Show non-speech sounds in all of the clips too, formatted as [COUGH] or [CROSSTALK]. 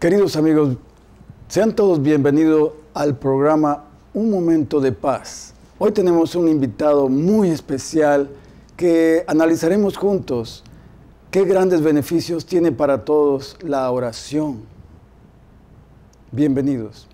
Queridos amigos, sean todos bienvenidos al programa Un Momento de Paz. Hoy tenemos un invitado muy especial que analizaremos juntos qué grandes beneficios tiene para todos la oración. Bienvenidos.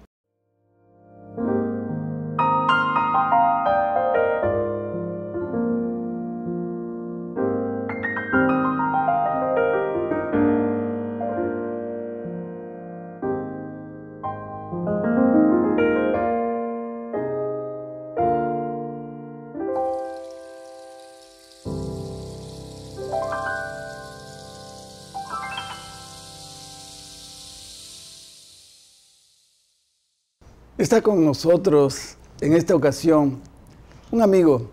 Está con nosotros en esta ocasión un amigo,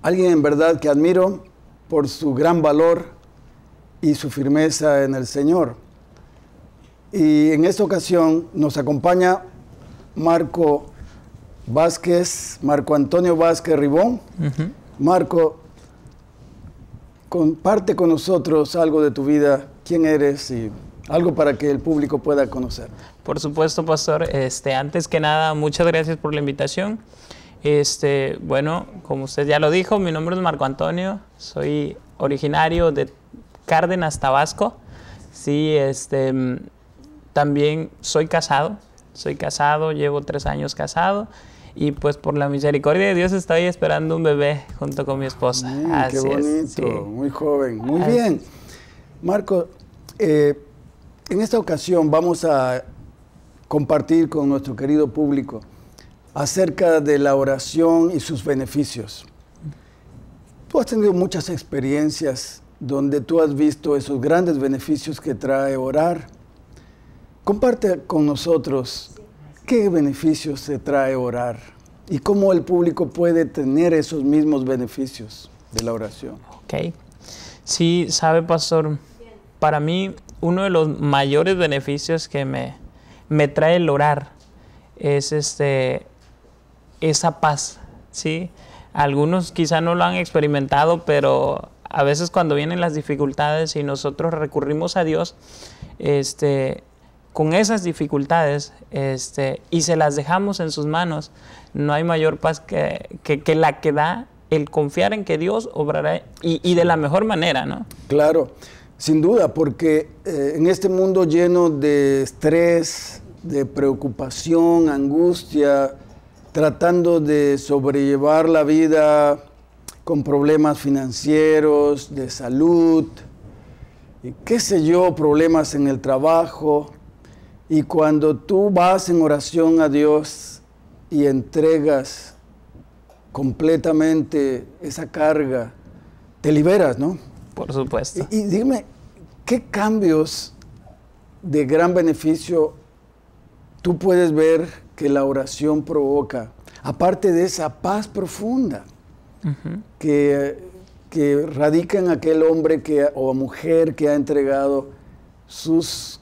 alguien en verdad que admiro por su gran valor y su firmeza en el Señor. Y en esta ocasión nos acompaña Marco Vázquez, Marco Antonio Vázquez Ribón. Marco, comparte con nosotros algo de tu vida, quién eres y algo para que el público pueda conocer. Por supuesto, pastor. Este, antes que nada, muchas gracias por la invitación. Este, bueno, como usted ya lo dijo, mi nombre es Marco Antonio, soy originario de Cárdenas, Tabasco. Sí, este, mm, también soy casado, soy casado, llevo tres años casado y pues por la misericordia de Dios estoy esperando un bebé junto con mi esposa. qué bonito, muy joven, muy bien. Marco, eh, en esta ocasión vamos a compartir con nuestro querido público acerca de la oración y sus beneficios. Tú has tenido muchas experiencias donde tú has visto esos grandes beneficios que trae orar. Comparte con nosotros qué beneficios se trae orar y cómo el público puede tener esos mismos beneficios de la oración. Ok. Sí, sabe, pastor, para mí uno de los mayores beneficios que me, me trae el orar es este, esa paz, ¿sí? Algunos quizá no lo han experimentado, pero a veces cuando vienen las dificultades y nosotros recurrimos a Dios, este, con esas dificultades este, y se las dejamos en sus manos, no hay mayor paz que, la que da el confiar en que Dios obrará y, de la mejor manera, ¿no? Claro. Sin duda, porque eh, en este mundo lleno de estrés, de preocupación, angustia, tratando de sobrellevar la vida con problemas financieros, de salud, y qué sé yo, problemas en el trabajo. Y cuando tú vas en oración a Dios y entregas completamente esa carga, te liberas, ¿no? Por supuesto. Y, dime, ¿qué cambios de gran beneficio tú puedes ver que la oración provoca? Aparte de esa paz profunda que, que radica en aquel hombre que, o mujer que ha entregado sus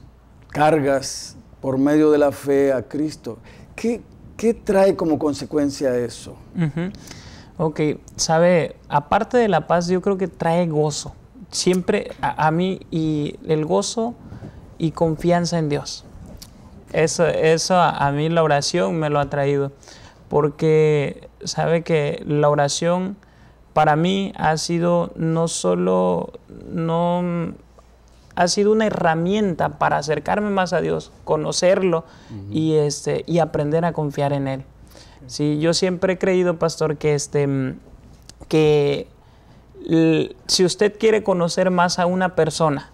cargas por medio de la fe a Cristo. ¿Qué, qué trae como consecuencia eso? Ok, sabe, aparte de la paz, yo creo que trae gozo siempre a, mí y el gozo y confianza en Dios. Eso, eso a, mí la oración me lo ha traído, porque sabe que la oración para mí ha sido no solo, no, ha sido una herramienta para acercarme más a Dios, conocerlo y, este, y aprender a confiar en Él. Sí, yo siempre he creído, pastor, que, este, que si usted quiere conocer más a una persona,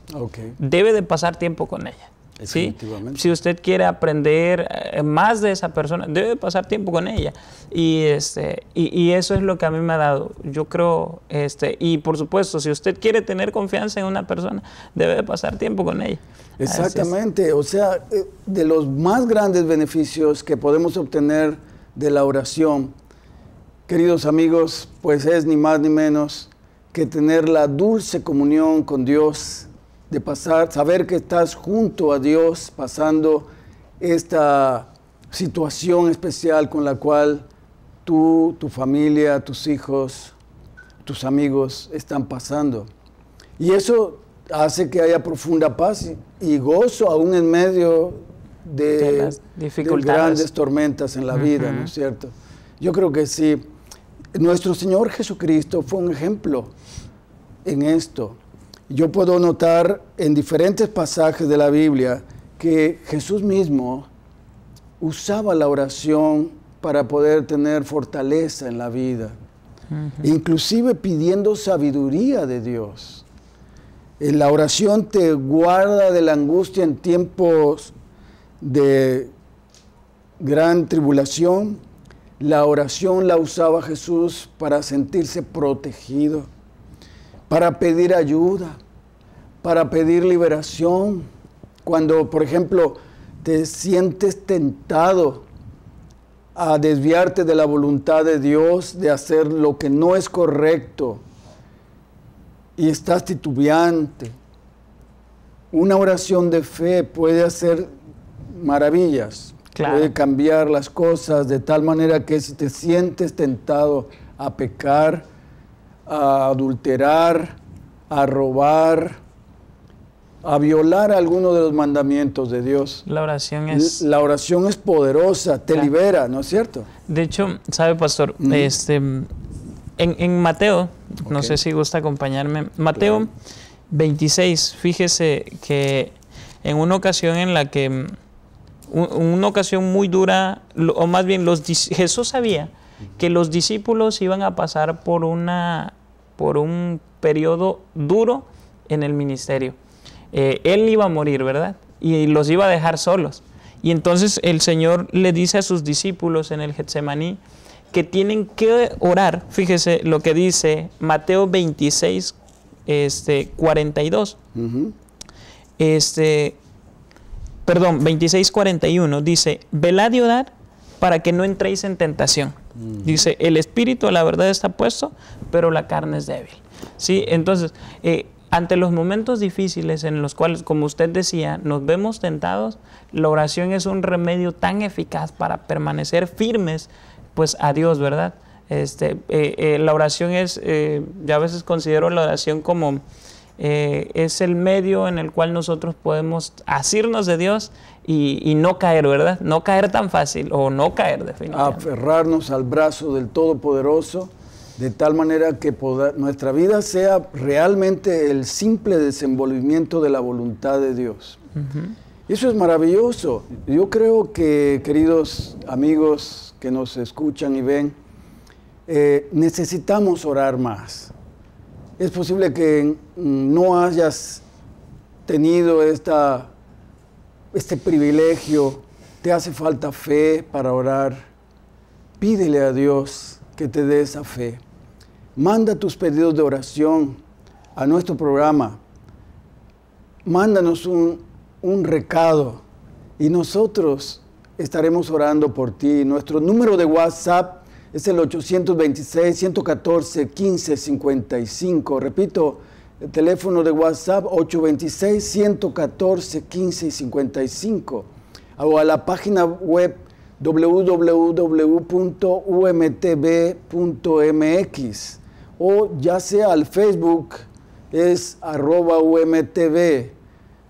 debe de pasar tiempo con ella. Si usted quiere aprender eh, más de esa persona, debe de pasar tiempo con ella. Este, y, eso es lo que a mí me ha dado. Yo creo, este, y por supuesto, si usted quiere tener confianza en una persona, debe de pasar tiempo con ella. Exactamente, o sea, eh, de los más grandes beneficios que podemos obtener de la oración, queridos amigos, pues es ni más ni menos que tener la dulce comunión con Dios, de pasar, saber que estás junto a Dios pasando esta situación especial con la cual tú, tu familia, tus hijos, tus amigos están pasando. Y eso hace que haya profunda paz y gozo aún en medio de, grandes tormentas en la vida, ¿no es cierto? Yo creo que sí. Nuestro Señor Jesucristo fue un ejemplo en esto. Yo puedo notar en diferentes pasajes de la Biblia que Jesús mismo usaba la oración para poder tener fortaleza en la vida, inclusive pidiendo sabiduría de Dios. Eh, la oración te guarda de la angustia en tiempos de gran tribulación. La oración la usaba Jesús para sentirse protegido para pedir ayuda, para pedir liberación. Cuando, por ejemplo, te sientes tentado a desviarte de la voluntad de Dios, de hacer lo que no es correcto, y estás titubeante, una oración de fe puede hacer maravillas, puede cambiar las cosas de tal manera que si te sientes tentado a pecar, a adulterar, a robar, a violar alguno de los mandamientos de Dios. La oración es... La oración es poderosa, te libera, ¿no es cierto? De hecho, sabe, pastor, este, en, en Mateo, no sé si gusta acompañarme, Mateo 26, fíjese que en una ocasión en la que, mm, una ocasión muy dura, o más bien los, Jesús sabía, que los discípulos iban a pasar por, una, por un periodo duro en el ministerio. Eh, él iba a morir, ¿verdad? Y los iba a dejar solos. Y entonces el Señor le dice a sus discípulos en el Getsemaní que tienen que orar. Fíjese lo que dice Mateo 26, este, 42. Este, perdón, 26, 41 dice, velad y orad para que no entréis en tentación. Dice, el espíritu la verdad está puesto, pero la carne es débil. ¿Sí? Entonces, eh, ante los momentos difíciles en los cuales, como usted decía, nos vemos tentados, la oración es un remedio tan eficaz para permanecer firmes, pues a Dios, ¿verdad? Este, eh, eh, la oración es, ya yo a veces considero la oración como eh, es el medio en el cual nosotros podemos asirnos de Dios y, no caer, ¿verdad? No caer tan fácil o no caer definitivamente. Aferrarnos al brazo del Todopoderoso de tal manera que nuestra vida sea realmente el simple desenvolvimiento de la voluntad de Dios. Eso es maravilloso. Yo creo que, queridos amigos que nos escuchan y ven, eh, necesitamos orar más es posible que no hayas tenido esta, este privilegio, te hace falta fe para orar, pídele a Dios que te dé esa fe. Manda tus pedidos de oración a nuestro programa. Mándanos un, un recado y nosotros estaremos orando por ti. Nuestro número de WhatsApp es el 826-114-1555. Repito, el teléfono de WhatsApp 826-114-1555 o a la página web www.umtv.mx o ya sea al Facebook es arroba umtv,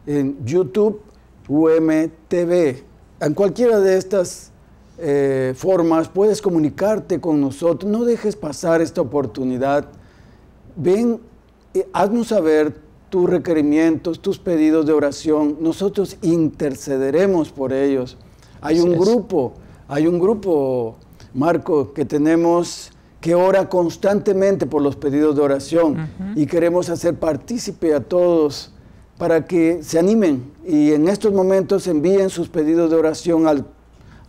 en YouTube umtv. En cualquiera de estas eh, formas puedes comunicarte con nosotros. No dejes pasar esta oportunidad. Ven, eh, haznos saber tus requerimientos, tus pedidos de oración. Nosotros intercederemos por ellos. Hay un grupo, hay un grupo, Marco, que tenemos que ora constantemente por los pedidos de oración y queremos hacer partícipe a todos para que se animen y en estos momentos envíen sus pedidos de oración al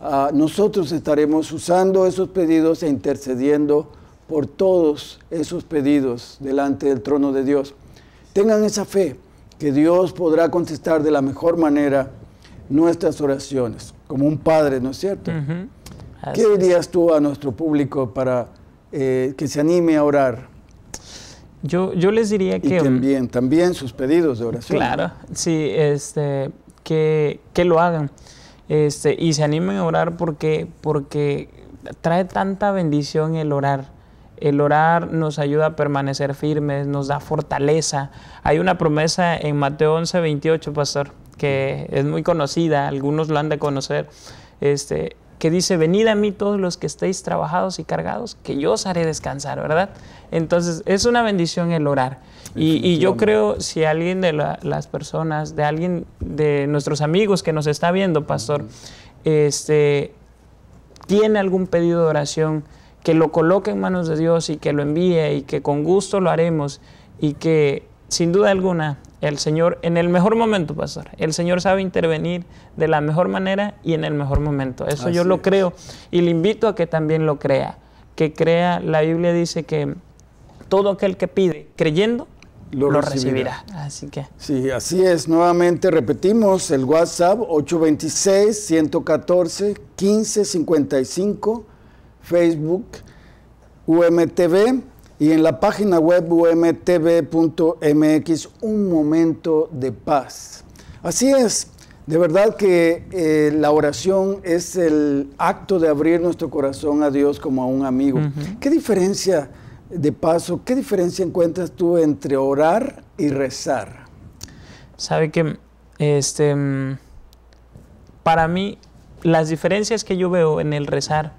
Ah, nosotros estaremos usando esos pedidos e intercediendo por todos esos pedidos delante del trono de Dios. Tengan esa fe que Dios podrá contestar de la mejor manera nuestras oraciones, como un padre, ¿no es cierto? ¿Qué dirías tú a nuestro público para eh, que se anime a orar? Yo, yo les diría que... también, también sus pedidos de oración. Claro, sí, este, que, que lo hagan. Este, y se animen a orar porque, porque trae tanta bendición el orar. El orar nos ayuda a permanecer firmes, nos da fortaleza. Hay una promesa en Mateo 11, 28, pastor, que es muy conocida, algunos lo han de conocer. Este, que dice, venid a mí todos los que estéis trabajados y cargados, que yo os haré descansar, ¿verdad? Entonces, es una bendición el orar. Y, yo creo, si alguien de las personas, de alguien de nuestros amigos que nos está viendo, pastor, este, tiene algún pedido de oración, que lo coloque en manos de Dios y que lo envíe y que con gusto lo haremos y que sin duda alguna el Señor, en el mejor momento, pastor, el Señor sabe intervenir de la mejor manera y en el mejor momento. Eso yo lo creo y le invito a que también lo crea. Que crea, la Biblia dice que todo aquel que pide creyendo, lo, recibirá. recibirá. Así que. Sí, así es. Nuevamente repetimos el WhatsApp 826-114-1555, Facebook, UMTV y en la página web umtv.mx un momento de paz. Así es, de verdad que eh, la oración es el acto de abrir nuestro corazón a Dios como a un amigo. ¿Qué diferencia, de paso, qué diferencia encuentras tú entre orar y rezar? Sabe que, este, para mí, las diferencias que yo veo en el rezar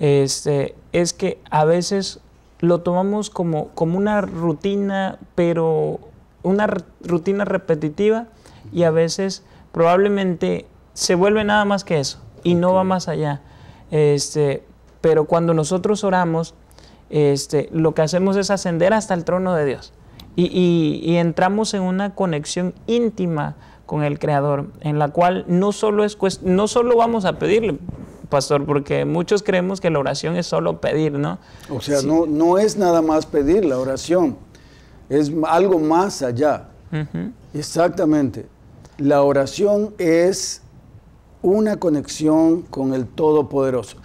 este, es que a veces lo tomamos como, como una rutina, pero una rutina repetitiva y a veces probablemente se vuelve nada más que eso y no va más allá. Este, pero cuando nosotros oramos, este, lo que hacemos es ascender hasta el trono de Dios y, y, y entramos en una conexión íntima con el Creador, en la cual no solo, es no solo vamos a pedirle, pastor, porque muchos creemos que la oración es solo pedir, ¿no? O sea, no, no es nada más pedir la oración, es algo más allá. Exactamente. La oración es una conexión con el Todopoderoso.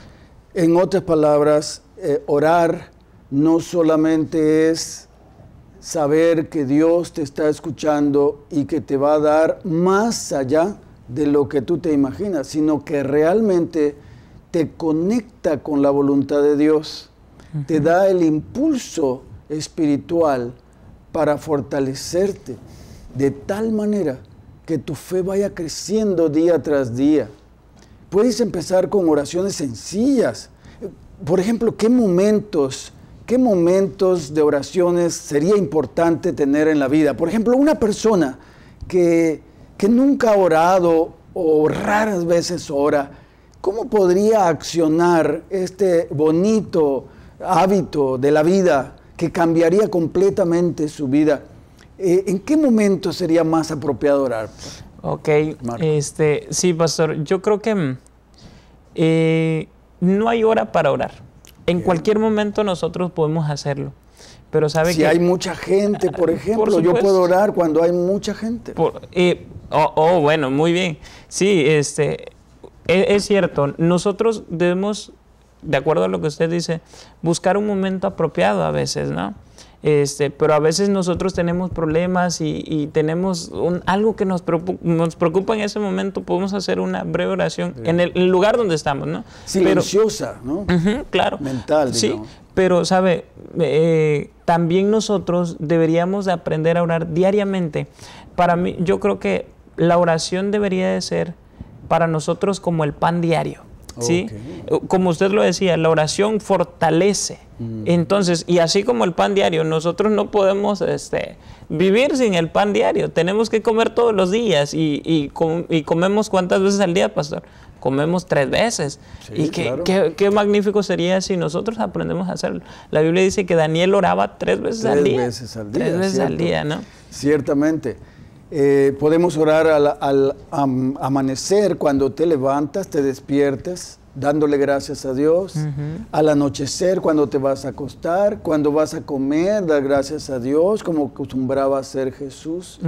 En otras palabras, eh, orar no solamente es saber que Dios te está escuchando y que te va a dar más allá de lo que tú te imaginas, sino que realmente te conecta con la voluntad de Dios, te da el impulso espiritual para fortalecerte de tal manera que tu fe vaya creciendo día tras día. Puedes empezar con oraciones sencillas. Por ejemplo, ¿qué momentos, qué momentos de oraciones sería importante tener en la vida? Por ejemplo, una persona que, que nunca ha orado o raras veces ora, ¿Cómo podría accionar este bonito hábito de la vida que cambiaría completamente su vida? Eh, ¿En qué momento sería más apropiado orar? Ok, este, sí, pastor, yo creo que mm, eh, no hay hora para orar. En cualquier momento nosotros podemos hacerlo. Pero sabe si hay mucha gente, ah, por ejemplo, yo puedo orar cuando hay mucha gente. Por, eh, oh, oh, bueno, muy bien. Sí, este, e, es, cierto, nosotros debemos, de acuerdo a lo que usted dice, buscar un momento apropiado a veces, ¿no? Este, pero a veces nosotros tenemos problemas y, tenemos algo que nos preocupa, nos preocupa, en ese momento, podemos hacer una breve oración en, el, lugar donde estamos, ¿no? Silenciosa, ¿no? claro. Mental, Sí, pero, ¿sabe? Eh, también nosotros deberíamos aprender a orar diariamente. Para mí, yo creo que la oración debería de ser para nosotros como el pan diario. ¿sí? Eh, como usted lo decía, la oración fortalece. Mm. Entonces, y así como el pan diario, nosotros no podemos este, vivir sin el pan diario. Tenemos que comer todos los días. ¿Y, comemos cuántas veces al día, pastor? Comemos tres veces. y qué, magnífico sería si nosotros aprendemos a hacerlo. La Biblia dice que Daniel oraba tres veces al día. Veces al día tres veces al día, ¿no? Ciertamente. Eh, podemos orar al, amanecer, cuando te levantas, te despiertas, dándole gracias a Dios. Al anochecer, cuando te vas a acostar, cuando vas a comer, dar gracias a Dios, como acostumbraba a hacer Jesús.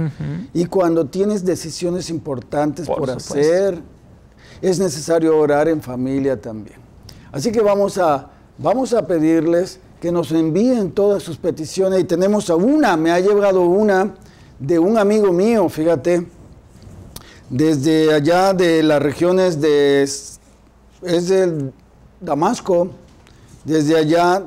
Y cuando tienes decisiones importantes por, hacer, es necesario orar en familia también. Así que vamos a, vamos a pedirles que nos envíen todas sus peticiones y tenemos a una, me ha llegado una de un amigo mío, fíjate, desde allá de las regiones de es de Damasco, desde allá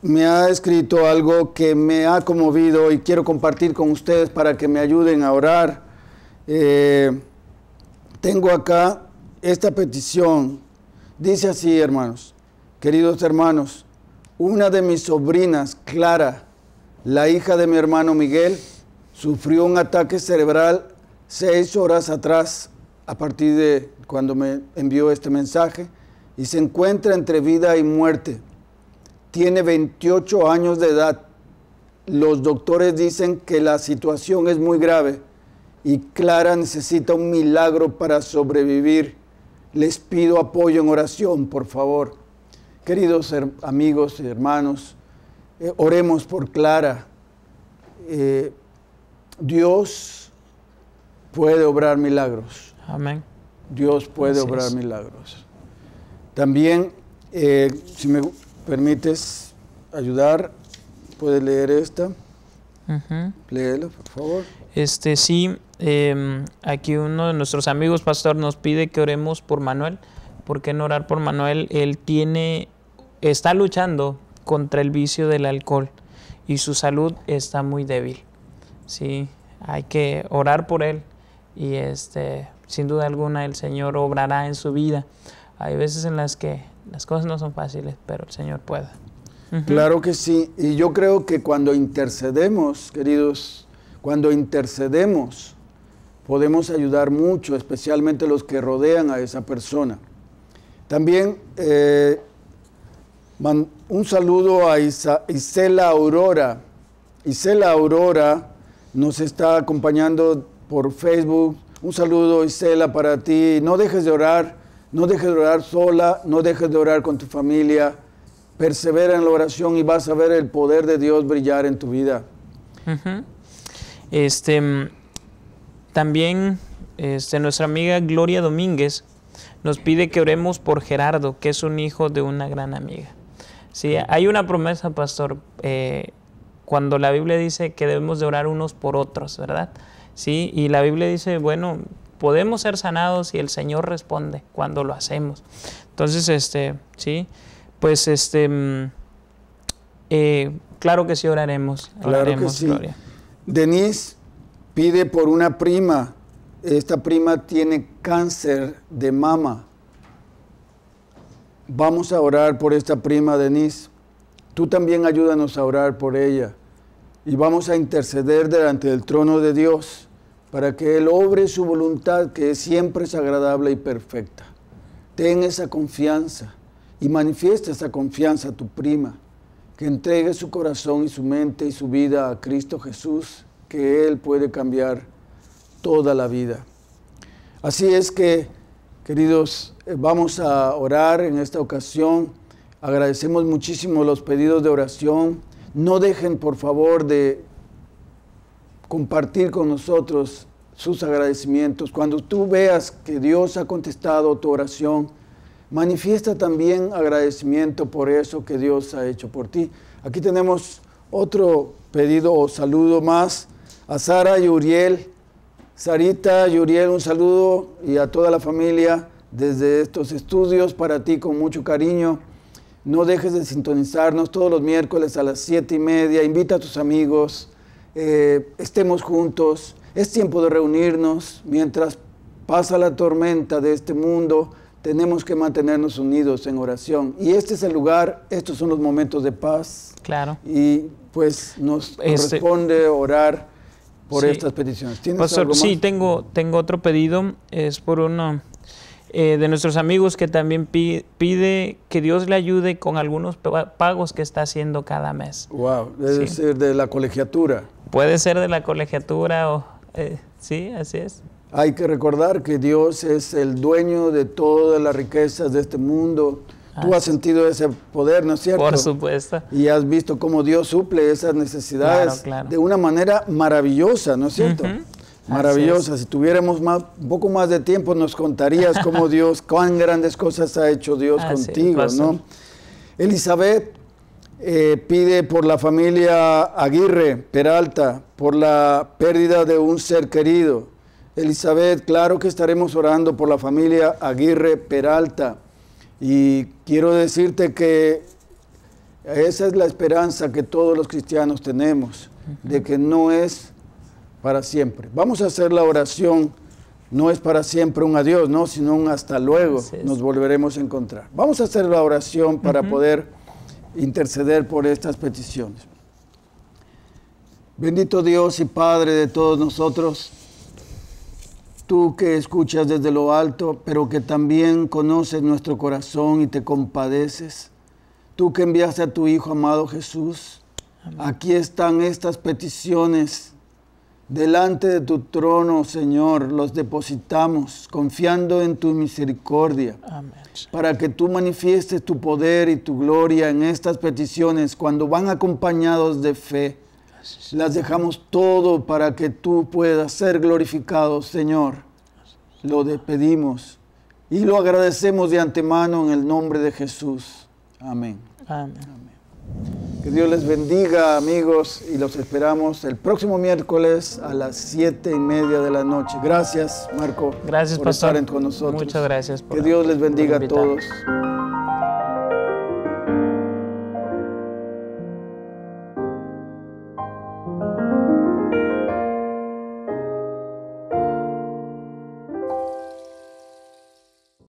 me ha escrito algo que me ha conmovido y quiero compartir con ustedes para que me ayuden a orar. Eh, tengo acá esta petición. Dice así, hermanos, queridos hermanos, una de mis sobrinas, Clara, la hija de mi hermano Miguel, sufrió un ataque cerebral seis horas atrás, a partir de cuando me envió este mensaje, y se encuentra entre vida y muerte. Tiene 28 años de edad. Los doctores dicen que la situación es muy grave y Clara necesita un milagro para sobrevivir. Les pido apoyo en oración, por favor. Queridos amigos y hermanos, eh, oremos por Clara. Eh, Dios puede obrar milagros. Amén. Dios puede obrar milagros. También, eh, si me permites ayudar, puedes leer esta. Léela, por favor. Este sí, em, aquí uno de nuestros amigos, pastor, nos pide que oremos por Manuel. ¿Por qué orar por Manuel? Él tiene, está luchando contra el vicio del alcohol y su salud está muy débil sí, hay que orar por él y este, sin duda alguna el Señor obrará en su vida. Hay veces en las que las cosas no son fáciles, pero el Señor puede. Claro que sí, y yo creo que cuando intercedemos, queridos, cuando intercedemos, podemos ayudar mucho, especialmente los que rodean a esa persona. También eh, un saludo a Isela Aurora. Isela Aurora nos está acompañando por Facebook. Un saludo, Isela, para ti. No dejes de orar, no dejes de orar sola, no dejes de orar con tu familia. Persevera en la oración y vas a ver el poder de Dios brillar en tu vida. Este, mm, también este, nuestra amiga Gloria Domínguez nos pide que oremos por Gerardo, que es un hijo de una gran amiga. Sí, hay una promesa, pastor. Eh, cuando la Biblia dice que debemos de orar unos por otros, ¿verdad? Sí, y la Biblia dice, bueno, podemos ser sanados y el Señor responde cuando lo hacemos. Entonces, este, sí, pues este, mm, eh, claro que sí oraremos, claro que sí. Denise pide por una prima, esta prima tiene cáncer de mama. Vamos a orar por esta prima, Denise. Tú también ayúdanos a orar por ella y vamos a interceder delante del trono de Dios para que Él obre su voluntad que siempre es agradable y perfecta. Ten esa confianza y manifiesta esa confianza a tu prima, que entregue su corazón y su mente y su vida a Cristo Jesús, que Él puede cambiar toda la vida. Así es que, queridos, eh, vamos a orar en esta ocasión Agradecemos muchísimo los pedidos de oración. No dejen, por favor, de compartir con nosotros sus agradecimientos. Cuando tú veas que Dios ha contestado tu oración, manifiesta también agradecimiento por eso que Dios ha hecho por ti. Aquí tenemos otro pedido o saludo más a Sara y Uriel. Sarita y Uriel, un saludo y a toda la familia desde estos estudios para ti con mucho cariño. No dejes de sintonizarnos todos los miércoles a las siete y media. Invita a tus amigos. Eh, estemos juntos. Es tiempo de reunirnos. Mientras pasa la tormenta de este mundo, tenemos que mantenernos unidos en oración. Y este es el lugar, estos son los momentos de paz. Claro. Y pues nos este corresponde orar por estas peticiones. ¿Tienes Sí, tengo, tengo otro pedido. Es por una eh, de nuestros amigos que también pide que Dios le ayude con algunos pagos que está haciendo cada mes. Wow, debe ser de la colegiatura. Puede ser de la colegiatura o eh, sí, así es. Hay que recordar que Dios es el dueño de todas las riquezas de este mundo. Tú has sentido ese poder, ¿no es cierto? Por supuesto. Y has visto cómo Dios suple esas necesidades de una manera maravillosa, ¿no es cierto? Maravillosa. Si tuviéramos más, un poco más de tiempo, nos contarías cómo [LAUGHS] Dios, cuán grandes cosas ha hecho Dios contigo, ¿no? Elizabeth eh, pide por la familia Aguirre Peralta, por la pérdida de un ser querido. Elizabeth, claro que estaremos orando por la familia Aguirre Peralta. Y quiero decirte que esa es la esperanza que todos los cristianos tenemos, de que no es para siempre. Vamos a hacer la oración, no es para siempre un adiós, ¿no? sino un hasta luego, nos volveremos a encontrar. Vamos a hacer la oración para poder interceder por estas peticiones. Bendito Dios y Padre de todos nosotros, tú que escuchas desde lo alto, pero que también conoces nuestro corazón y te compadeces, tú que enviaste a tu Hijo amado Jesús, aquí están estas peticiones Delante de tu trono, Señor, los depositamos, confiando en tu misericordia, Amén. para que tú manifiestes tu poder y tu gloria en estas peticiones cuando van acompañados de fe. Las dejamos todo para que tú puedas ser glorificado, Señor. Lo despedimos y lo agradecemos de antemano en el nombre de Jesús. Amén. Amén. Que Dios les bendiga, amigos, y los esperamos el próximo miércoles a las siete y media de la noche. Gracias, Marco, gracias, por estar con nosotros. Muchas gracias. Por, que Dios les bendiga a todos.